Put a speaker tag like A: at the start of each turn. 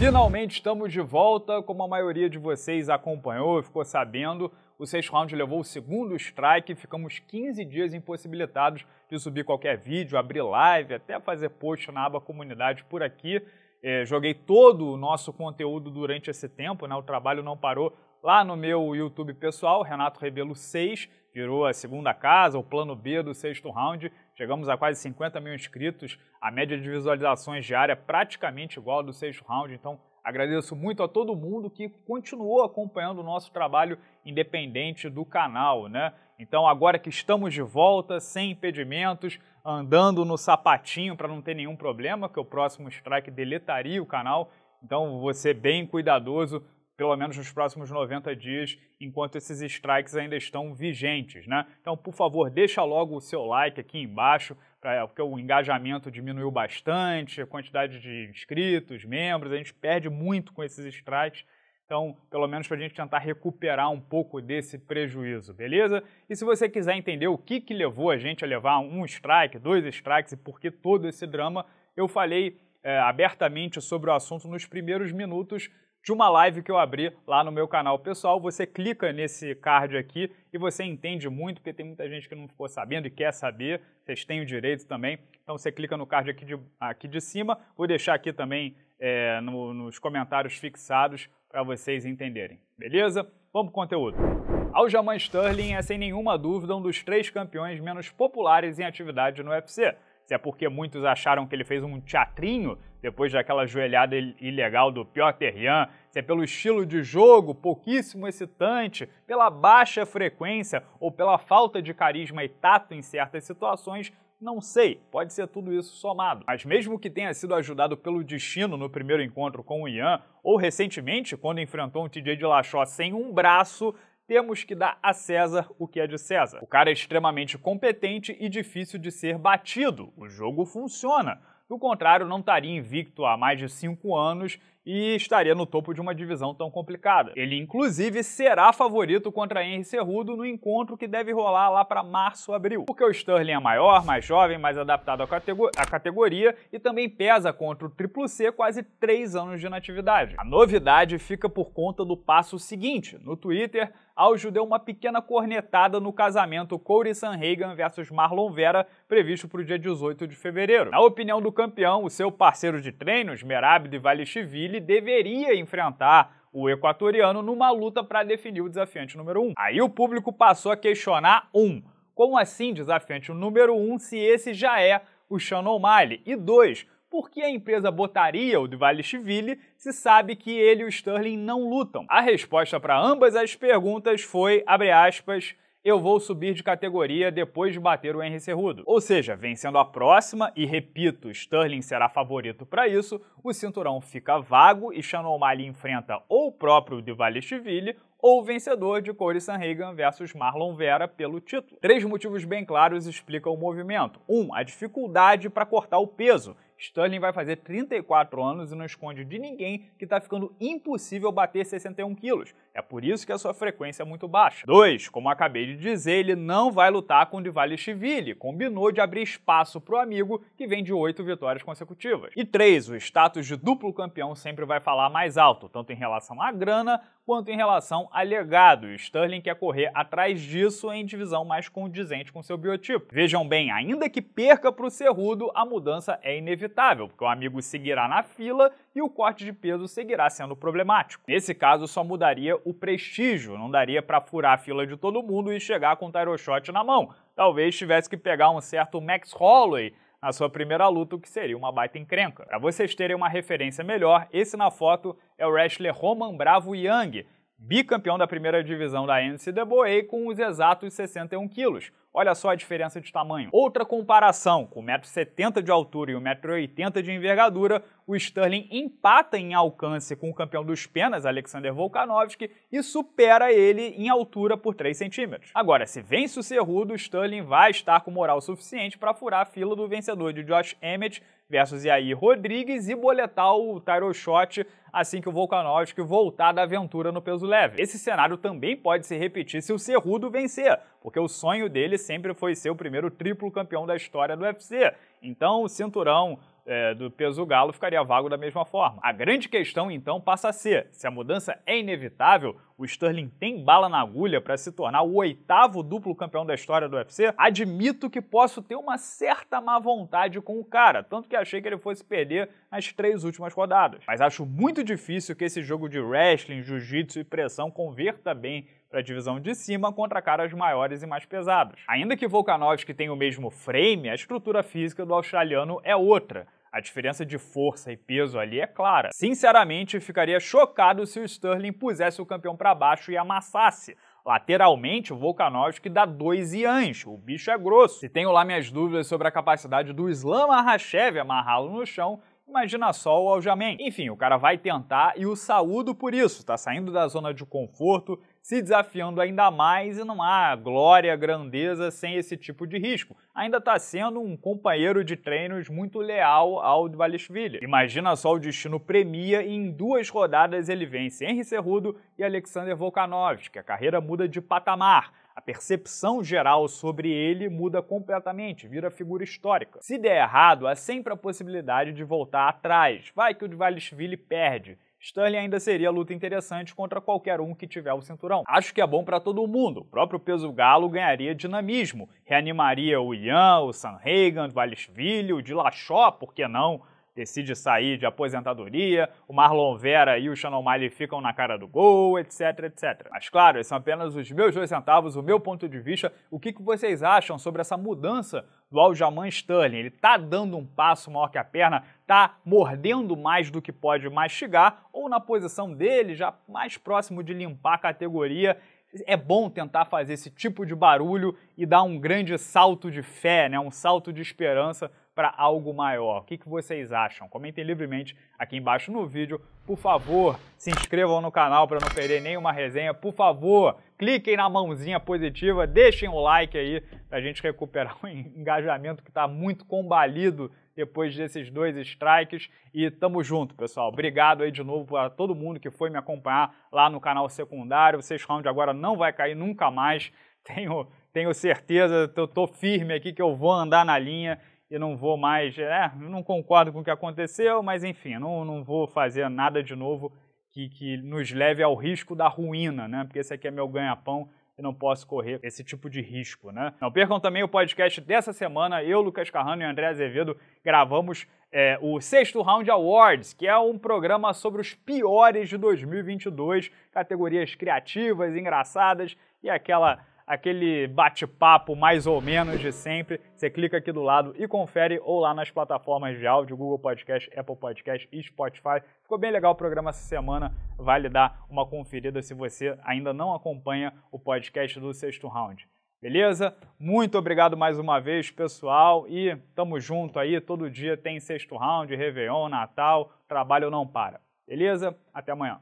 A: Finalmente estamos de volta. Como a maioria de vocês acompanhou e ficou sabendo, o sexto round levou o segundo strike. Ficamos 15 dias impossibilitados de subir qualquer vídeo, abrir live, até fazer post na aba comunidade por aqui. É, joguei todo o nosso conteúdo durante esse tempo, né? o trabalho não parou. Lá no meu YouTube pessoal, Renato Rebelo 6, virou a segunda casa, o plano B do sexto round. Chegamos a quase 50 mil inscritos, a média de visualizações diária praticamente igual do sexto round, então agradeço muito a todo mundo que continuou acompanhando o nosso trabalho independente do canal, né? Então, agora que estamos de volta, sem impedimentos, andando no sapatinho para não ter nenhum problema, que o próximo strike deletaria o canal. Então, você bem cuidadoso pelo menos nos próximos 90 dias, enquanto esses strikes ainda estão vigentes, né? Então, por favor, deixa logo o seu like aqui embaixo, pra, é, porque o engajamento diminuiu bastante, a quantidade de inscritos, membros, a gente perde muito com esses strikes. Então, pelo menos para a gente tentar recuperar um pouco desse prejuízo, beleza? E se você quiser entender o que, que levou a gente a levar um strike, dois strikes e por que todo esse drama, eu falei é, abertamente sobre o assunto nos primeiros minutos de uma live que eu abri lá no meu canal pessoal. Você clica nesse card aqui e você entende muito, porque tem muita gente que não ficou sabendo e quer saber. Vocês têm o direito também. Então você clica no card aqui de, aqui de cima. Vou deixar aqui também é, no, nos comentários fixados para vocês entenderem. Beleza? Vamos para o conteúdo. Aljamain Sterling é sem nenhuma dúvida um dos três campeões menos populares em atividade no UFC se é porque muitos acharam que ele fez um teatrinho depois daquela joelhada ilegal do Piotr Jan, se é pelo estilo de jogo pouquíssimo excitante, pela baixa frequência ou pela falta de carisma e tato em certas situações, não sei, pode ser tudo isso somado. Mas mesmo que tenha sido ajudado pelo destino no primeiro encontro com o Ian, ou recentemente, quando enfrentou um TJ de Lachó sem um braço, temos que dar a César o que é de César. O cara é extremamente competente e difícil de ser batido. O jogo funciona. Do contrário, não estaria invicto há mais de cinco anos e estaria no topo de uma divisão tão complicada. Ele, inclusive, será favorito contra Henry Cerrudo no encontro que deve rolar lá para março, ou abril. Porque o Sterling é maior, mais jovem, mais adaptado à, categor à, categoria e também pesa contra o Triplo C quase 3 anos de natividade. A novidade fica por conta do passo seguinte. No Twitter, Aljo deu uma pequena cornetada no casamento Corey Sanhagen versus Marlon Vera, previsto para o dia 18 de fevereiro. Na opinião do campeão, o seu parceiro de treinos, Merabdo e Valichivili, Chile deveria enfrentar o equatoriano numa luta para definir o desafiante número 1. Um. Aí o público passou a questionar um, como assim desafiante número 1 um, se esse já é o Shannon O'Malley? E dois, por que a empresa botaria o Dvalishvili se sabe que ele e o Sterling não lutam? A resposta para ambas as perguntas foi, abre aspas, eu vou subir de categoria depois de bater o Henry Cerrudo. Ou seja, vencendo a próxima, e repito, Sterling será favorito para isso, o cinturão fica vago e Shannon O'Malley enfrenta ou o próprio Divalishvili ou vencedor de Corey Sanhagen versus Marlon Vera pelo título. Três motivos bem claros explicam o movimento. Um, a dificuldade para cortar o peso. Sterling vai fazer 34 anos e não esconde de ninguém que está ficando impossível bater 61 quilos. É por isso que a sua frequência é muito baixa. 2. Como acabei de dizer, ele não vai lutar com Dvalishvili. Combinou de abrir espaço para o amigo que vem de 8 vitórias consecutivas. E 3. O status de duplo campeão sempre vai falar mais alto, tanto em relação à grana quanto em relação alegado e Sterling quer correr atrás disso em divisão mais condizente com seu biotipo. Vejam bem, ainda que perca para o Cerrudo, a mudança é inevitável, porque o amigo seguirá na fila e o corte de peso seguirá sendo problemático. Nesse caso, só mudaria o prestígio, não daria para furar a fila de todo mundo e chegar com o Tyro Shot na mão. Talvez tivesse que pegar um certo Max Holloway na sua primeira luta, o que seria uma baita encrenca. Para vocês terem uma referência melhor, esse na foto é o wrestler Roman Bravo Young bicampeão da primeira divisão da NCAA com os exatos 61 quilos, Olha só a diferença de tamanho. Outra comparação, com 1,70m de altura e 1,80m de envergadura, o Sterling empata em alcance com o campeão dos penas, Alexander Volkanovski, e supera ele em altura por 3 centímetros. Agora, se vence o Cerrudo, o Sterling vai estar com moral suficiente para furar a fila do vencedor de Josh Emmett versus Yair Rodrigues e boletar o Tyro Shot assim que o Volkanovski voltar da aventura no peso leve. Esse cenário também pode se repetir se o Cerrudo vencer, porque o sonho dele sempre foi ser o primeiro triplo campeão da história do UFC. Então o cinturão é, do peso galo ficaria vago da mesma forma. A grande questão então passa a ser: se a mudança é inevitável, o Sterling tem bala na agulha para se tornar o oitavo duplo campeão da história do UFC? Admito que posso ter uma certa má vontade com o cara, tanto que achei que ele fosse perder as três últimas rodadas. Mas acho muito difícil que esse jogo de wrestling, jiu-jitsu e pressão converta bem para a divisão de cima contra caras maiores e mais pesados. Ainda que Volkanovski tenha o mesmo frame, a estrutura física do australiano é outra. A diferença de força e peso ali é clara. Sinceramente, ficaria chocado se o Sterling pusesse o campeão para baixo e amassasse. Lateralmente, o Volkanovski dá dois iãs, o bicho é grosso. Se tenho lá minhas dúvidas sobre a capacidade do Islam Arrachev amarrá-lo no chão, imagina só o Aljamain. Enfim, o cara vai tentar e o saúdo por isso, tá saindo da zona de conforto se desafiando ainda mais e não há glória, grandeza sem esse tipo de risco. Ainda está sendo um companheiro de treinos muito leal ao Dvalishvili. Imagina só o destino premia e em duas rodadas ele vence Henry Cerrudo e Alexander Volkanovski. A carreira muda de patamar. A percepção geral sobre ele muda completamente, vira figura histórica. Se der errado, há sempre a possibilidade de voltar atrás. Vai que o Dvalishvili perde. Stanley ainda seria luta interessante contra qualquer um que tiver o cinturão. Acho que é bom para todo mundo. O próprio peso galo ganharia dinamismo, reanimaria o Ian, o Reagan, o Valishvili, o Dilachó, por que não? decide sair de aposentadoria, o Marlon Vera e o Shannon Miley ficam na cara do gol, etc, etc. Mas claro, esses são apenas os meus dois centavos, o meu ponto de vista, o que, que vocês acham sobre essa mudança do Aljamain Sterling? Ele tá dando um passo maior que a perna, tá mordendo mais do que pode mastigar, ou na posição dele, já mais próximo de limpar a categoria, é bom tentar fazer esse tipo de barulho e dar um grande salto de fé, né? um salto de esperança para algo maior? O que, que vocês acham? Comentem livremente aqui embaixo no vídeo. Por favor, se inscrevam no canal para não perder nenhuma resenha. Por favor, cliquem na mãozinha positiva, deixem o like aí para a gente recuperar o engajamento que está muito combalido depois desses dois strikes. E tamo junto, pessoal. Obrigado aí de novo para todo mundo que foi me acompanhar lá no canal secundário. O Sexto Round agora não vai cair nunca mais. Tenho, tenho certeza, eu tô firme aqui que eu vou andar na linha e não vou mais, é, não concordo com o que aconteceu, mas enfim, não, não vou fazer nada de novo que, que nos leve ao risco da ruína, né? Porque esse aqui é meu ganha-pão e não posso correr esse tipo de risco, né? Não percam também o podcast dessa semana. Eu, Lucas Carrano e André Azevedo gravamos é, o sexto Round Awards, que é um programa sobre os piores de 2022, categorias criativas, engraçadas e aquela aquele bate-papo mais ou menos de sempre, você clica aqui do lado e confere ou lá nas plataformas de áudio, Google Podcast, Apple Podcast e Spotify. Ficou bem legal o programa essa semana, vale dar uma conferida se você ainda não acompanha o podcast do Sexto Round. Beleza? Muito obrigado mais uma vez, pessoal, e tamo junto aí, todo dia tem Sexto Round, Réveillon, Natal, trabalho não para. Beleza? Até amanhã.